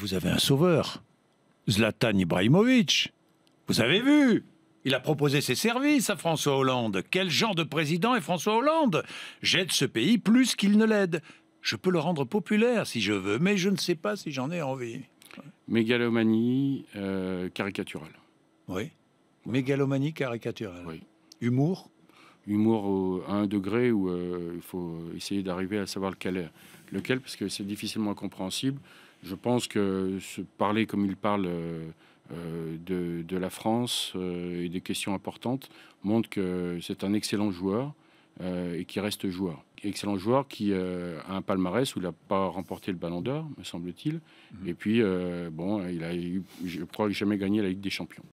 vous avez un sauveur. Zlatan Ibrahimovic. Vous avez vu il a proposé ses services à François Hollande. Quel genre de président est François Hollande J'aide ce pays plus qu'il ne l'aide. Je peux le rendre populaire si je veux, mais je ne sais pas si j'en ai envie. Mégalomanie euh, caricaturale. Oui. Mégalomanie caricaturale. Oui. Humour Humour à un degré où euh, il faut essayer d'arriver à savoir lequel est lequel, parce que c'est difficilement compréhensible je pense que se parler comme il parle euh, euh, de, la France euh, et des questions importantes montre que c'est un excellent joueur et qui reste joueur. Excellent joueur qui a un palmarès où il n'a pas remporté le ballon d'or, me semble-t-il. Mmh. Et puis, bon, il a eu, je crois, jamais gagné la Ligue des Champions.